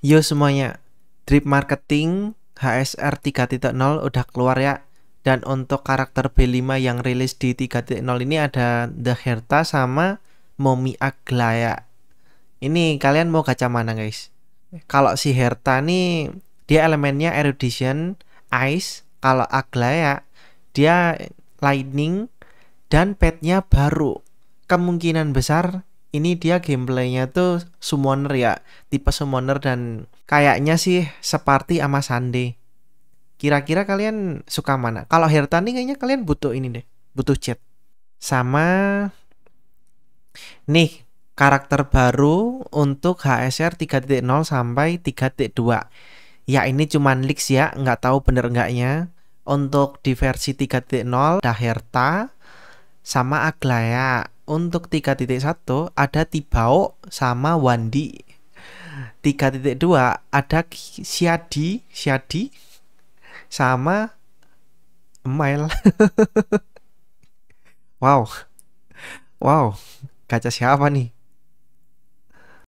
Yo semuanya, Drip Marketing HSR 3.0 udah keluar ya. Dan untuk karakter B5 yang rilis di 3.0 ini ada The Herta sama Momi Aglaya. Ini kalian mau kaca mana guys? Eh. Kalau si Herta nih dia elemennya erudition, ice. Kalau Aglaya dia lightning dan petnya baru. Kemungkinan besar ini dia gameplaynya tuh summoner ya tipe summoner dan kayaknya sih seperti ama Sande kira-kira kalian suka mana kalau nih, kayaknya kalian butuh ini deh butuh chat sama nih karakter baru untuk HSR 3.0 sampai 3.2 ya ini cuman leaks ya nggak tahu bener enggaknya untuk di versi 3.0 Daherta Herta sama Aglaya untuk 3.1 ada Tibao sama Wandi. 3.2 ada Siadi, Siadi sama Mail. wow. Wow, kaca siapa nih?